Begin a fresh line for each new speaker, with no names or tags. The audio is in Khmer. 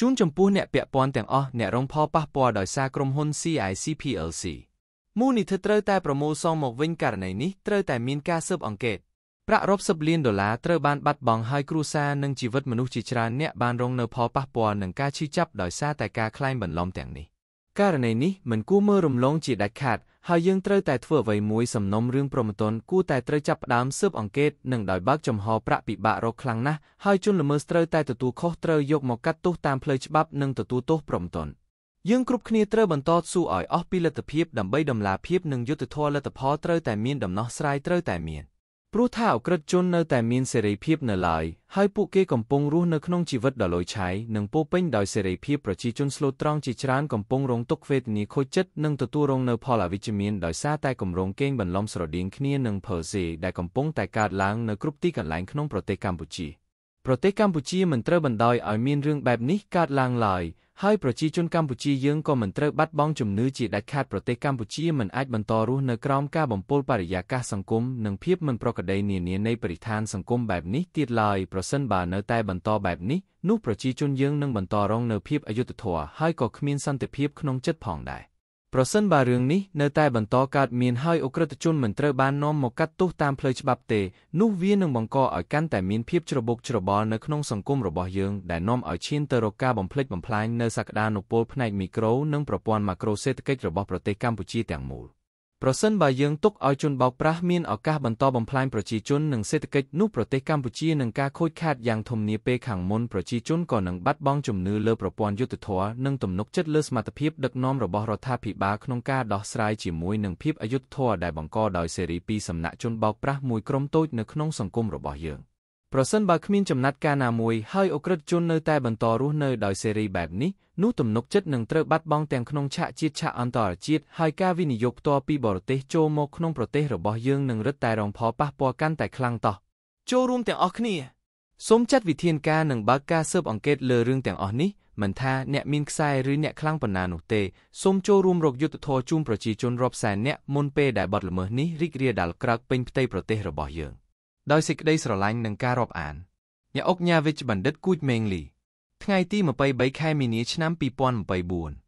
ជូនចំពោះអ្នកពាក់ព័ន្ធទាំងអស់អ្នករងផលប៉ះពាល់ដោយសារក្រុមហ៊ុន CIC PLC មូលនិធិត្រូវតែ ប្រមូលសងមកវិញករណីនេះត្រូវតែមានការស៊ើបអង្កេតប្រាក់រាប់សិបលានដុល្លារត្រូវបានបាត់បង់ហើយគ្រួសារនិងជីវិតមនុស្សជាច្រើនអ្នកបានរងនៅផលប៉ះពាល់នឹងការឈឺចាប់ដោយសារតែការក្លែងបន្លំទាំងនេះករណីនេះមិនគួរមើលរំលងជាដាច់ខាតហើយយើងត្រូវតែធ្វើអ្វីមួយសំណុំរឿងប្រមទនគួរតែត្រូវចាប់ផ្ដើមស៊ើបអង្កេតនិងដោយបើកចំហប្រាក់ពិបាករកខ្លាំងណាស់ហើយជនល្មើសត្រូវតែទទួលខុសត្រូវយកមកកាត់ទោសតាមផ្លូវច្បាប់និងទទួលទោសប្រមទនយើងគ្រប់គ្នាត្រូវបន្តស៊ូឲ្យអស់ពីលទ្ធភាពដើម្បីដំឡាភាពនិងយុទ្ធធរលទ្ធផលត្រូវតែមានដំណោះស្រាយត្រូវតែមានព្រោះថាអក្រិតជននៅតែមានសេរីភាពនៅឡើយហើយពួកគេកំពុងរស់នៅក្នុងជីវិតដ៏លយឆាយនិងពោពេញដោយសេរីភាពប្រជាជនស្លូតត្រង់ជាច្រើនកំពុងរងទុក្ខវេទនាខូចចិត្តនិងទទួលរងនៅផលអវិជ្ជមានដោយសារតែគម្រោងកេងបន្លំស្រដៀងគ្នានឹងភើសេដែលកំពុងតែកើតឡើងនៅគ្រប់ទីកន្លែងក្នុងប្រទេសកម្ពុជាប្រទេសកម្ពុជាមិនត្រូវបណ្ដោយឲ្យមានរឿងបែបនេះកើតឡើងឡើយហើយប្រជាជនកម្ពុជាយើងក៏មិនត្រូវបាត់បង់ជំនឿជាដាច់ខាតប្រទេសកម្ពុជាមិនអាចបន្តរស់នៅក្រោមការបំពុលបរិយាកាសសង្គមនិងភាពមិនប្រក្រតីនានានៃបរិស្ថានសង្គមបែបនេះទៀតឡើយប្រសិនបើនៅតែ បន្តបែបនេះនោះប្រជាជនយើងនឹងបន្តរងនូវភាពអយុត្តិធម៌ហើយក៏គ្មានសន្តិភាពក្នុងចិត្តផងដែរ។ប្រសិនបើរឿងនេះនៅតែបន្តកើតមានហើយអ ுக ្រិតជនមិនត្រូវបាននាំមកកាត់ទោសតាមផ្លូវច្បាប់ទេនោះវានឹងបង្កឲ្យកាន់តែមានភាពច្របូកច្របល់នៅក្នុងសង្គមរបស់យើងដែលនាំឲ្យឈានទៅរកការបំផ្លិចបំផ្លាញនៅសក្តានុពលផ្នែកមីក្រូនិងប្រព័ន្ធម៉ាក្រូសេដ្ឋកិច្ចរបស់ប្រទេសកម្ពុជាទាំងមូល។ប្រសិនបើយើងទុកឲ្យជនបោកប្រាស់មានឱកាសបន្តបំផ្លាញប្រជាជននិងសេដ្ឋកិច្ចនោះប្រទេសកម្ពុជានឹងការខូចខាតយ៉ាងធំនាពេលខាងមុនប្រជាជនក៏នឹងបាត់បង់ជំនឿលើប្រព័ន្ធយុត្តិធម៌និងទំនុកចិត្តលើសមត្ថភាពដឹកនាំរបស់រដ្ឋាភិបាលក្នុងការដោះស្រាយជាមួយនឹងភាពអយុត្តិធម៌ដែលបង្កដោយសេរីពីសំណាក់ជនបោកប្រាស់មួយក្រុមតូចនៅក្នុងសង្គមរបស់យើង។ប្រសិនបើគ្មានចំណាត់ការណាមួយហើយអ ுக ្រិតជននៅតែបន្តរស់នៅដោយសេរីបែបនេះនោះទំនុកចិត្តនឹងត្រូវបាត់បង់ទាំងក្នុងឆាកជាតិឆាកអន្តរជាតិហើយការវិនិយោគផ្ទាល់ពីបរទេសចូលមកក្នុងប្រទេសរបស់យើងនឹងរឹតតែរងផលប៉ះពាល់កាន់តែខ្លាំងតោះចូលរួមទាំងអស់គ្នាសូមចាត់វិធានការនិងបើកការស៊ើបអង្កេតលើរឿងទាំងអស់នេះមិនថាអ្នកមានខ្សែឬអ្នកខ្លាំងប៉ុណ្ណានោះទេសូមចូលរួមរកយុត្តិធម៌ជូនប្រជាជនរាប់សែននាក់មុនពេលដែលបទល្មើសនេះរីករាលដាលក្រោកពេញផ្ទៃប្រទេសរបស់យើង។ដោយសេចក្តីស្រឡាញ់និងការរាប់អានញ៉ាអុកញ៉ាវិជ្ជបណ្ឌិតគូចមេងលីថ្ងៃទី23ខែមីនា ឆ្នាំ2024